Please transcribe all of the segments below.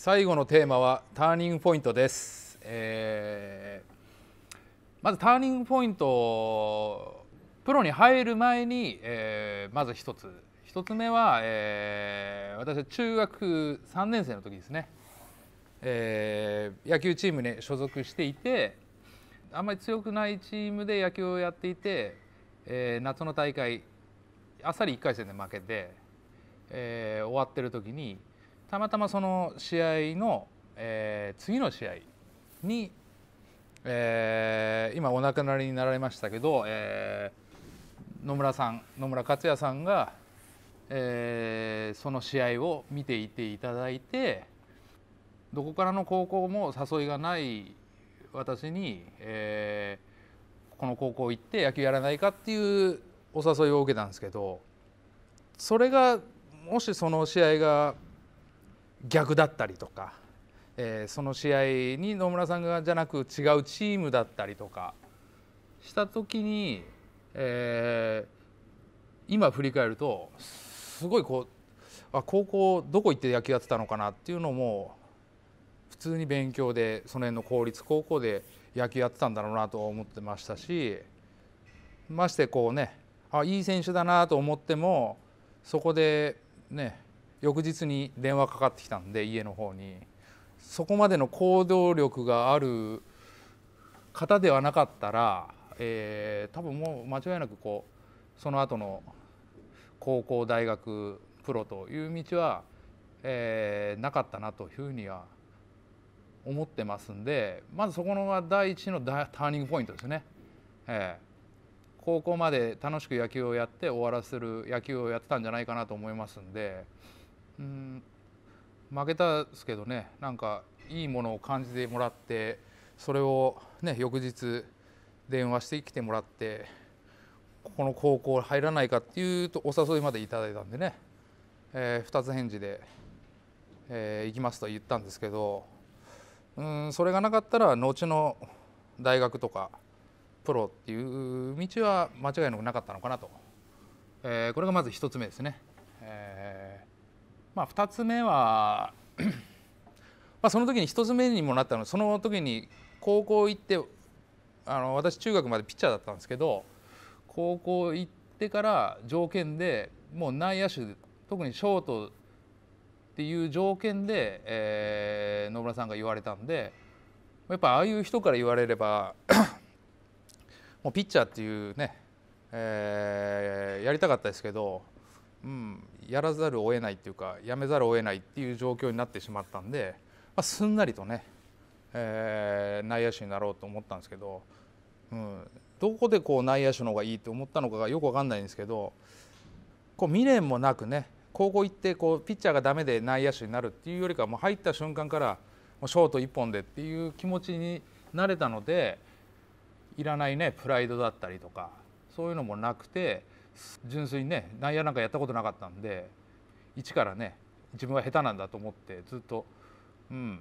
最後のテーマはターニングポイントです、えー、まずターニングポイントプロに入る前に、えー、まず一つ一つ目は、えー、私は中学3年生の時ですね、えー、野球チームに所属していてあんまり強くないチームで野球をやっていて、えー、夏の大会あっさり1回戦で負けて、えー、終わってる時にたまたまその試合の、えー、次の試合に、えー、今お亡くなりになられましたけど、えー、野村さん野村克也さんが、えー、その試合を見ていていただいてどこからの高校も誘いがない私に、えー、この高校行って野球やらないかっていうお誘いを受けたんですけどそれがもしその試合が逆だったりとか、えー、その試合に野村さんがじゃなく違うチームだったりとかした時に、えー、今振り返るとすごいこうあ高校どこ行って野球やってたのかなっていうのも普通に勉強でその辺の公立高校で野球やってたんだろうなと思ってましたしましてこうねあいい選手だなと思ってもそこでね翌日に電話かかってきたんで家の方にそこまでの行動力がある方ではなかったら、えー、多分もう間違いなくこうその後の高校大学プロという道は、えー、なかったなというふうには思ってますんでまずそこの第一のターニングポイントですね。えー高校まで楽しく野球をやって終わらせる野球をやってたんじゃないかなと思いますんでうん負けたですけどねなんかいいものを感じてもらってそれを、ね、翌日電話してきてもらってここの高校入らないかっていうとお誘いまでいただいたんでね、えー、2つ返事で、えー、行きますと言ったんですけどうんそれがなかったら後の大学とかプロっていう道は間違いなくなかったのかなと、えー、これがまず1つ目ですね。えーまあ、2つ目は まあその時に1つ目にもなったのその時に高校行ってあの私中学までピッチャーだったんですけど高校行ってから条件でもう内野手特にショートっていう条件で、えー、野村さんが言われたんでやっぱああいう人から言われれば もうピッチャーっていうね、えー、やりたかったですけど、うん、やらざるを得ないっていうかやめざるを得ないっていう状況になってしまったんで、まあ、すんなりとね、えー、内野手になろうと思ったんですけど、うん、どこでこう内野手の方がいいと思ったのかがよく分かんないんですけどこう未練もなくね高校行ってこうピッチャーがダメで内野手になるっていうよりかはもう入った瞬間からもうショート1本でっていう気持ちになれたのでいらないねプライドだったりとかそういうのもなくて。純粋にね内野なんかやったことなかったんで一からね自分は下手なんだと思ってずっと、うん、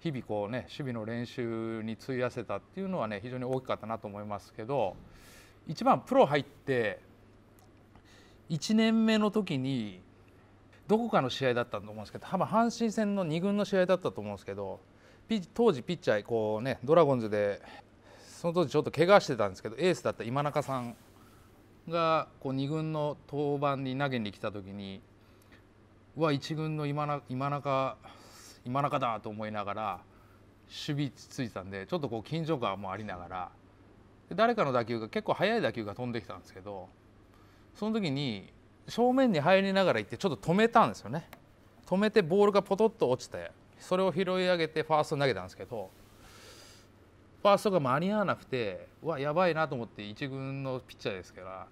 日々こうね守備の練習に費やせたっていうのはね非常に大きかったなと思いますけど一番プロ入って1年目の時にどこかの試合だったと思うんですけど多分阪神戦の2軍の試合だったと思うんですけど当時ピッチャーこうねドラゴンズでその当時ちょっと怪我してたんですけどエースだった今中さんがこう2軍の登板に投げに来た時にうわ1軍の今な今中今中だと思いながら守備ついてたんでちょっとこう緊張感もありながら誰かの打球が結構速い打球が飛んできたんですけどその時に正面に入りながら行ってちょっと止めたんですよね止めてボールがポトッと落ちてそれを拾い上げてファーストに投げたんですけどファーストが間に合わなくてわやばいなと思って一軍のピッチャーですから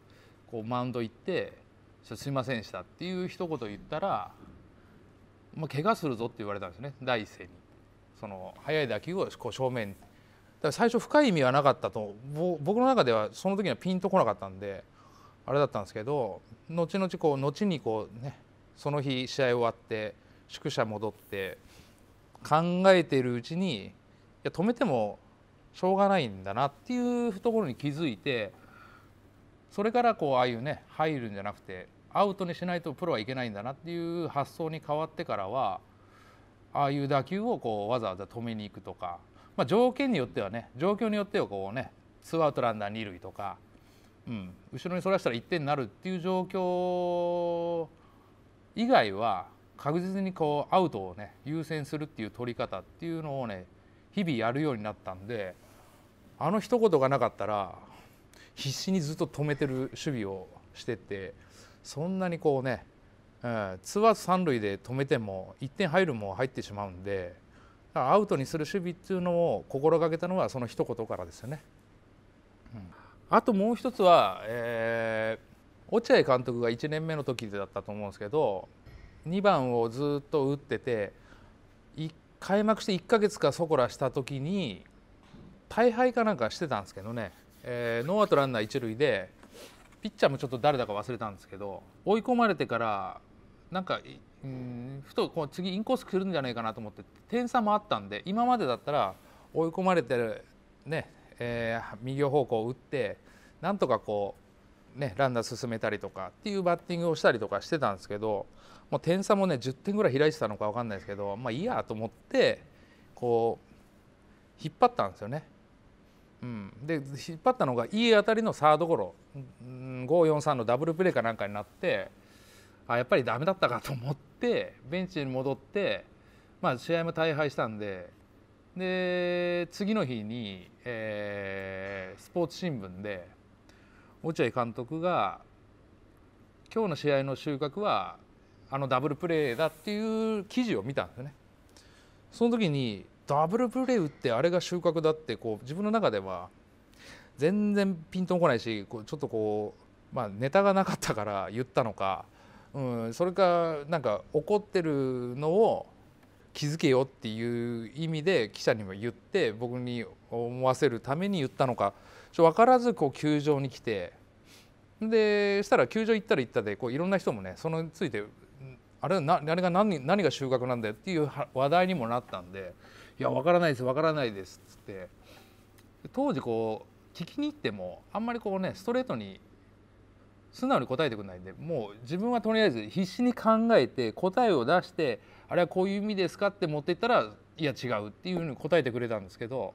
こうマウンド行って「すみませんでした」っていう一言言ったら「まあ、怪我するぞ」って言われたんですね第一声に。その速い打球をこう正面だから最初深い意味はなかったと僕の中ではその時にはピンとこなかったんであれだったんですけど後々こう後にこうねその日試合終わって宿舎戻って考えているうちにいや止めてもしょうがないんだなっていうところに気づいてそれからこうああいうね入るんじゃなくてアウトにしないとプロはいけないんだなっていう発想に変わってからはああいう打球をこうわざわざ止めに行くとか、まあ、条件によってはね状況によってはこうねツーアウトランナー二塁とか、うん、後ろにそらしたら1点になるっていう状況以外は確実にこうアウトをね優先するっていう取り方っていうのをね日々やるようになったんで。あの一言がなかったら必死にずっと止めてる守備をしてってそんなにこうね、うん、ツーアウト三塁で止めても1点入るも入ってしまうんでアウトにする守備っていうのを心がけたのはその一言からですよね。うん、あともう一つは、えー、落合監督が1年目の時だったと思うんですけど2番をずっと打ってて開幕して1か月かそこらした時に大敗かなんかしてたんですけどね、えー、ノーアウトランナー一塁でピッチャーもちょっと誰だか忘れたんですけど追い込まれてからなんかうんふとこう次インコース来るんじゃないかなと思って点差もあったんで今までだったら追い込まれてるね、えー、右方向を打ってなんとかこう、ね、ランナー進めたりとかっていうバッティングをしたりとかしてたんですけどもう点差もね10点ぐらい開いてたのか分かんないですけどまあいいやと思ってこう引っ張ったんですよね。で引っ張ったのがいい当たりのサードゴロ、うん、543のダブルプレーかなんかになってあやっぱりダメだったかと思ってベンチに戻って、まあ、試合も大敗したんでで次の日に、えー、スポーツ新聞で落合監督が今日の試合の収穫はあのダブルプレーだっていう記事を見たんですよね。その時にダブルプレー打ってあれが収穫だってこう自分の中では全然ピンと来ないしこうちょっとこう、まあ、ネタがなかったから言ったのか、うん、それかなんか怒ってるのを気づけよっていう意味で記者にも言って僕に思わせるために言ったのか分からずこう球場に来てでしたら球場行ったら行ったでこういろんな人もねそのについてあれなあれが何何が収穫なんだよっていう話題にもなったんで。「いや分からないです分からないです」っつって当時こう聞きに行ってもあんまりこうねストレートに素直に答えてくれないんでもう自分はとりあえず必死に考えて答えを出してあれはこういう意味ですかって持っていったらいや違うっていうふうに答えてくれたんですけど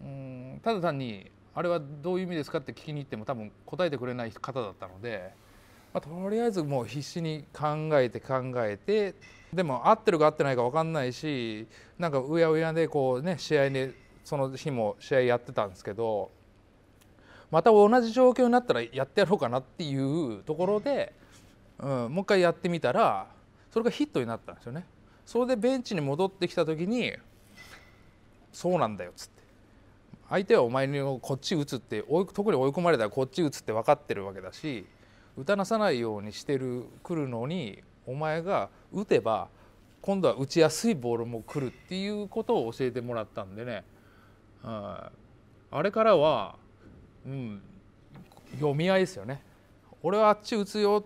うんただ単にあれはどういう意味ですかって聞きに行っても多分答えてくれない方だったので、まあ、とりあえずもう必死に考えて考えてでも合ってるか合ってないか分かんないしなんかうやうやでこうね試合でその日も試合やってたんですけどまた同じ状況になったらやってやろうかなっていうところで、うん、もう一回やってみたらそれがヒットになったんですよね。それでベンチに戻ってきた時にそうなんだよっつって相手はお前にこっち打つって特に追い込まれたらこっち打つって分かってるわけだし打たなさないようにしてるくるのにお前が打てば今度は打ちやすいボールも来るっていうことを教えてもらったんでね、あれからは、うん、読み合いですよね俺はあっち打つよ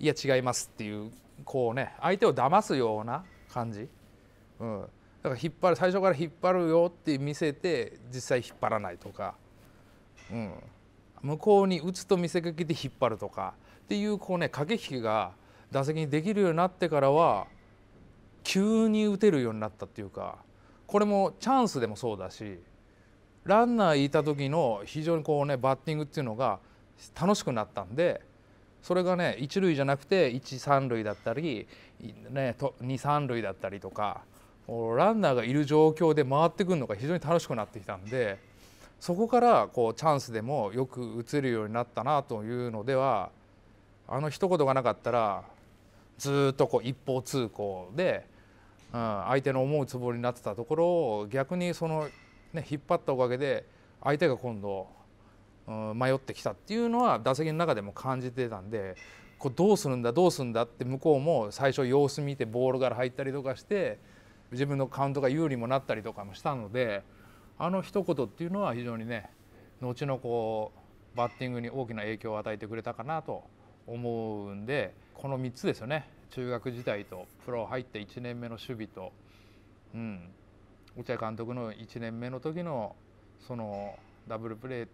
いや違いますっていうこうね相手を騙すような感じ、うん、だから引っ張る最初から引っ張るよって見せて実際引っ張らないとか、うん、向こうに打つと見せかけて引っ張るとかっていうこうね駆け引きが打席にできるようになってからは急に打てるようになったっていうかこれもチャンスでもそうだしランナーいた時の非常にこうねバッティングっていうのが楽しくなったんでそれがね一塁じゃなくて一三塁だったりね二三塁だったりとかランナーがいる状況で回ってくるのが非常に楽しくなってきたんでそこからこうチャンスでもよく打てるようになったなというのではあの一言がなかったらずっとこう一方通行で、うん、相手の思うつぼになってたところを逆にその、ね、引っ張ったおかげで相手が今度、うん、迷ってきたっていうのは打席の中でも感じてたんでこうどうするんだどうするんだって向こうも最初様子見てボールから入ったりとかして自分のカウントが有利もなったりとかもしたのであの一言っていうのは非常にね後のこうバッティングに大きな影響を与えてくれたかなと思うんでこの3つですよね中学時代とプロ入って1年目の守備と、うん、内田監督の1年目の時のそのダブルプレー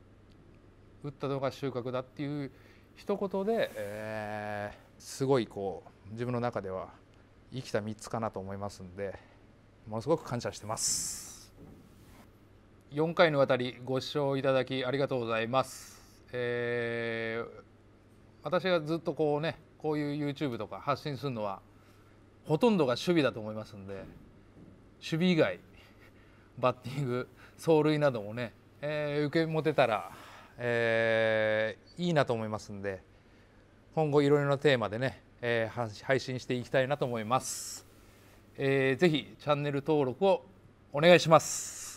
打ったのが収穫だっていう一言で、えー、すごいこう自分の中では生きた3つかなと思いますんでものすごく感謝してます。4回にわたりご視聴いただきありがとうございます。えー私がずっとこうねこういう YouTube とか発信するのはほとんどが守備だと思いますんで守備以外バッティング走塁などもね、えー、受け持てたら、えー、いいなと思いますんで今後いろいろなテーマでね、えー、配信していきたいなと思います。えー、ぜひチャンネル登録をお願いします。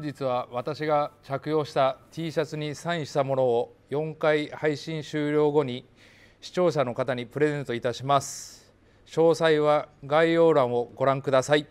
本日は私が着用した T シャツにサインしたものを4回配信終了後に視聴者の方にプレゼントいたします詳細は概要欄をご覧ください